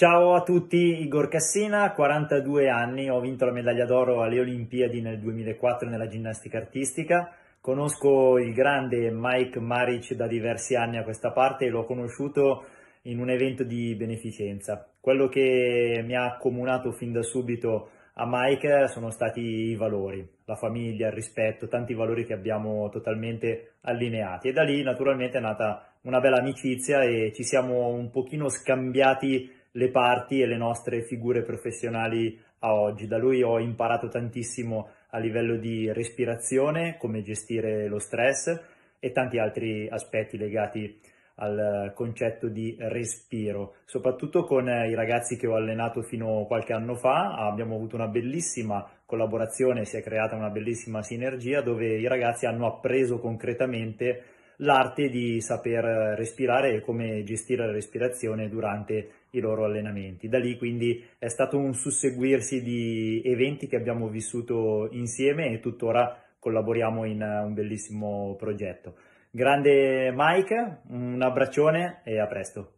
Ciao a tutti, Igor Cassina, 42 anni, ho vinto la medaglia d'oro alle Olimpiadi nel 2004 nella ginnastica artistica. Conosco il grande Mike Maric da diversi anni a questa parte e l'ho conosciuto in un evento di beneficenza. Quello che mi ha accomunato fin da subito a Mike sono stati i valori, la famiglia, il rispetto, tanti valori che abbiamo totalmente allineati e da lì naturalmente è nata una bella amicizia e ci siamo un pochino scambiati le parti e le nostre figure professionali a oggi. Da lui ho imparato tantissimo a livello di respirazione, come gestire lo stress e tanti altri aspetti legati al concetto di respiro, soprattutto con i ragazzi che ho allenato fino a qualche anno fa, abbiamo avuto una bellissima collaborazione, si è creata una bellissima sinergia dove i ragazzi hanno appreso concretamente l'arte di saper respirare e come gestire la respirazione durante i loro allenamenti. Da lì quindi è stato un susseguirsi di eventi che abbiamo vissuto insieme e tuttora collaboriamo in eh, un bellissimo progetto. Grande Mike, un abbraccione e a presto.